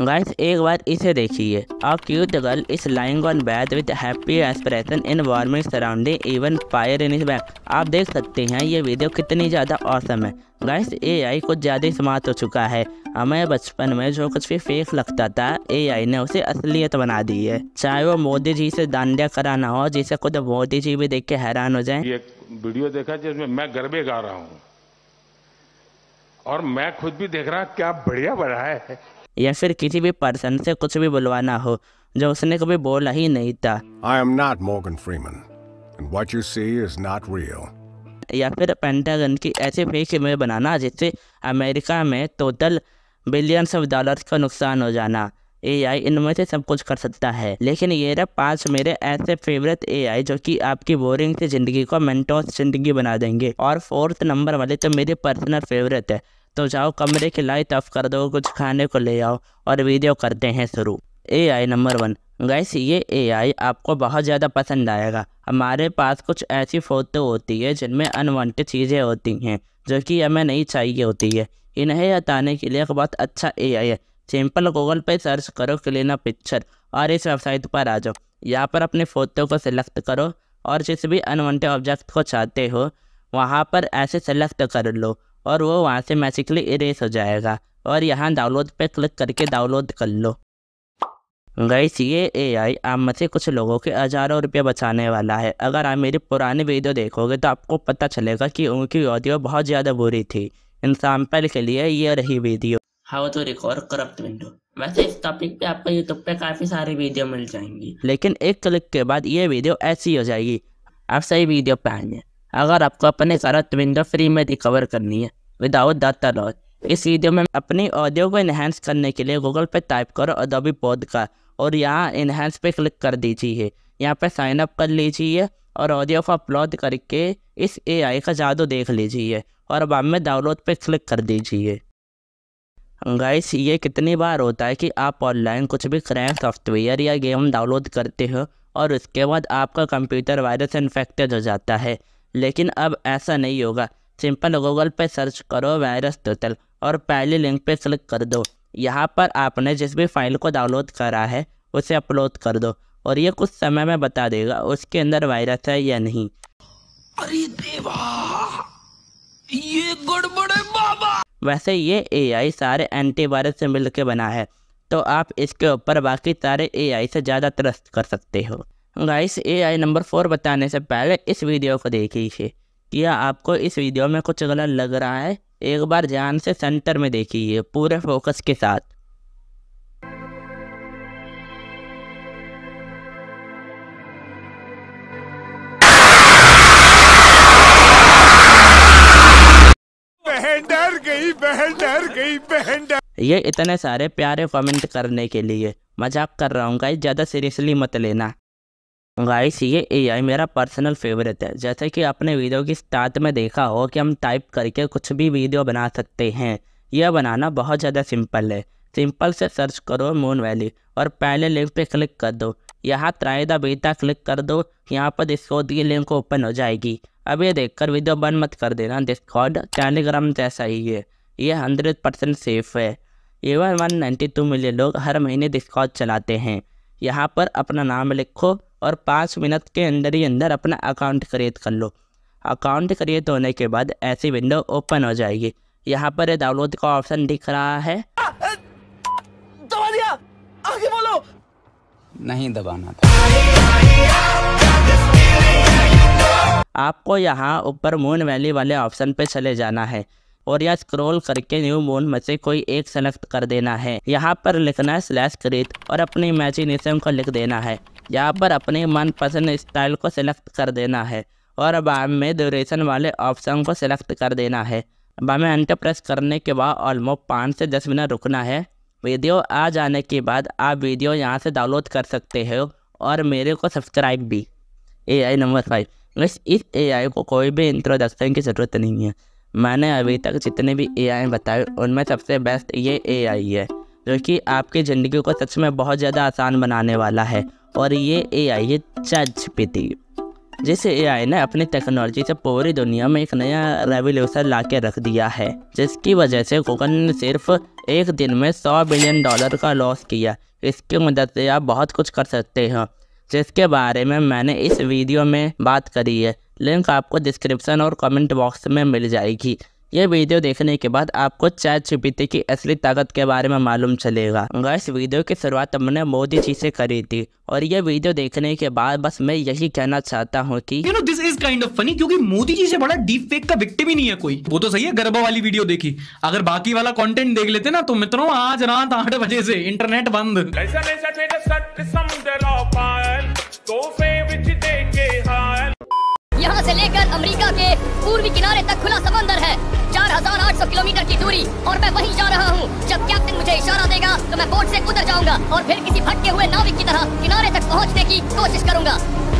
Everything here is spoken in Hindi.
गाइस एक बार इसे देखिए आप cute girl is lying on bath with happy expression in warming surrounding even fire in is back आप देख सकते हैं ये वीडियो कितनी ज़्यादा औसम है गाइस एआई कुछ ज़्यादा समाप्त हो चुका है हमें बचपन में जो कुछ भी फेक लगता था एआई ने उसे असलियत बना दी है चाहे वो मोदी जी से दांडिया कराना हो जिसे खुद मोदी जी भी देख के हैरान हो जाए एक वीडियो देखा जिसमें मैं गरबे गा रहा हूँ और मैं खुद भी देख रहा क्या बढ़िया बढ़ा है या फिर किसी भी पर्सन से कुछ भी बुलवाना हो जो उसने कभी बोला ही नहीं था I am not Morgan Freeman and what you see is not real या फिर पेंटागन की ऐसे फेक इमेज बनाना जिससे अमेरिका में टोटल बिलियंस ऑफ डॉलर्स का नुकसान हो जाना ए आई इनमें से सब कुछ कर सकता है लेकिन ये रहा पांच मेरे ऐसे फेवरेट ए आई जो कि आपकी बोरिंग से ज़िंदगी को मेंटोस ज़िंदगी बना देंगे और फोर्थ नंबर वाले तो मेरे पर्सनल फेवरेट है तो जाओ कमरे की लाइट ऑफ कर दो कुछ खाने को ले आओ और वीडियो करते हैं शुरू A I number one guess ये एआई आपको बहुत ज़्यादा पसंद आएगा हमारे पास कुछ ऐसी फ़ोटो होती है जिनमें अनवांटेड चीज़ें होती हैं जो कि हमें नहीं चाहिए होती है इन्हें हटाने के लिए एक बहुत अच्छा एआई है सिंपल गूगल पे सर्च करो क्लीना पिक्चर और इस वेबसाइट पर आ जाओ यहाँ पर अपने फ़ोटो को सिलेक्ट करो और जिस भी अनवांटेड ऑब्जेक्ट को चाहते हो वहाँ पर ऐसे सेलेक्ट कर लो और वो वहाँ से मैसिकली इरेज हो जाएगा और यहाँ डाउनलोड पे क्लिक करके डाउनलोड कर लो गैस ये ए आई आप में से कुछ लोगों के हज़ारों रुपये बचाने वाला है अगर आप मेरी पुरानी वीडियो देखोगे तो आपको पता चलेगा कि उनकी ऑडियो बहुत ज़्यादा बुरी थी एग्जाम्पल के लिए ये रही video how to record corrupt window वैसे इस टॉपिक पे आपको यूट्यूब पे काफ़ी सारी वीडियो मिल जाएंगी लेकिन एक क्लिक के बाद ये वीडियो ऐसी हो जाएगी आप सही वीडियो पे आएंगे अगर आपको अपने सारा विंडो फ्री में रिकवर करनी है विदाउट डाटा लॉस इस वीडियो में अपनी ऑडियो को इन्हेंस करने के लिए गूगल पे टाइप करो अदोबी पौध का और यहाँ इन्हेंस पे क्लिक कर दीजिए यहाँ पे साइन अप कर लीजिए और ऑडियो को अपलोड करके इस एआई का जादू देख लीजिए और बाद में डाउनलोड पे क्लिक कर दीजिए गाइस ये कितनी बार होता है कि आप ऑनलाइन कुछ भी क्रैक सॉफ्टवेयर या गेम डाउनलोड करते हो और उसके बाद आपका कंप्यूटर वायरस इन्फेक्टेड हो जाता है लेकिन अब ऐसा नहीं होगा सिंपल गूगल पे सर्च करो वायरस टोटल और पहले लिंक पे क्लिक कर दो यहाँ पर आपने जिस भी फाइल को डाउनलोड करा है उसे अपलोड कर दो और ये कुछ समय में बता देगा उसके अंदर वायरस है या नहीं अरे देवा ये गड़बड़ है बाबा वैसे ये एआई सारे एंटीवायरस से मिलकर बना है तो आप इसके ऊपर बाकी सारे एआई से ज़्यादा ट्रस्ट कर सकते हो गाइस एआई नंबर फोर बताने से पहले इस वीडियो को देखिए क्या आपको इस वीडियो में कुछ गलत लग रहा है एक बार ध्यान से सेंटर में देखिए पूरे फोकस के साथ डर गई बहन डर गई बहन डर ये इतने सारे प्यारे कमेंट करने के लिए मजाक कर रहा हूँ गाइस ज़्यादा सीरियसली मत लेना गाइस ये एआई मेरा पर्सनल फेवरेट है जैसे कि आपने वीडियो की स्टार्ट में देखा हो कि हम टाइप करके कुछ भी वीडियो बना सकते हैं यह बनाना बहुत ज़्यादा सिंपल है सिंपल से सर्च करो मून वैली और पहले लिंक पे क्लिक कर दो यहाँ त्राइदा द बीटा क्लिक कर दो यहाँ पर डिस्कॉर्ड की लिंक ओपन हो जाएगी अब ये देख वीडियो बन मत कर देना डिस्कॉर्ड टेलीग्राम जैसा ही है ये हंड्रेड परसेंट सेफ है even one ninety two million लोग हर महीने डिस्कॉर्ड चलाते हैं यहाँ पर अपना नाम लिखो और पाँच मिनट के अंदर ही अंदर अपना अकाउंट क्रिएट कर लो अकाउंट क्रिएट होने के बाद ऐसी विंडो ओपन हो जाएगी यहाँ पर डाउनलोड का ऑप्शन दिख रहा है दबा दिया आगे बोलो नहीं दबाना था आपको यहाँ ऊपर मून वैली वाले ऑप्शन पे चले जाना है और यह स्क्रॉल करके न्यू मून में से कोई एक सेलेक्ट कर देना है यहाँ पर लिखना है स्लैश क्रिएट और अपनी इमेजिनेशन को लिख देना है यहाँ पर अपने मनपसंद स्टाइल को सिलेक्ट कर देना है और अब हमें ड्यूरेशन वाले ऑप्शन को सिलेक्ट कर देना है अब हमें एंटर प्रेस करने के बाद ऑलमोस्ट पाँच से दस मिनट रुकना है वीडियो आ जाने के बाद आप वीडियो यहाँ से डाउनलोड कर सकते हो और मेरे को सब्सक्राइब भी ए आई नंबर फाइव बस इस ए आई को कोई भी इंट्रोडक्शन की ज़रूरत नहीं है मैंने अभी तक जितने भी ए आई बताए उनमें सबसे बेस्ट ये ए आई है जो कि आपके ज़िंदगी को सच में बहुत ज़्यादा आसान बनाने वाला है और ये ए आई है पी पिटी जिस ए आई ने अपनी टेक्नोलॉजी से पूरी दुनिया में एक नया रेवोल्यूशन ला के रख दिया है जिसकी वजह से गूगल ने सिर्फ एक दिन में सौ बिलियन डॉलर का लॉस किया इसकी मदद से आप बहुत कुछ कर सकते हैं जिसके बारे में मैंने इस वीडियो में बात करी है लिंक आपको डिस्क्रिप्शन और कमेंट बॉक्स में मिल जाएगी ये वीडियो देखने के बाद आपको चैट जीपीटी की असली ताकत के बारे में मालूम चलेगा इस वीडियो की शुरुआत तो हमने मोदी जी से करी थी और ये वीडियो देखने के बाद बस मैं यही कहना चाहता हूँ कि you know this is kind of funny क्योंकि मोदी जी से बड़ा डीप फेक का विक्टिम ही नहीं है कोई वो तो सही है गर्भा वाली वीडियो देखी अगर बाकी वाला कॉन्टेंट देख लेते ना तो मित्रों आज रात आठ बजे से इंटरनेट बंद लेकर अमेरिका के पूर्वी किनारे तक खुला समंदर है 4,800 किलोमीटर की दूरी और मैं वहीं जा रहा हूँ जब कैप्टन मुझे इशारा देगा तो मैं बोट से उतर जाऊंगा और फिर किसी भटके हुए नाविक की तरह किनारे तक पहुँचने की कोशिश करूंगा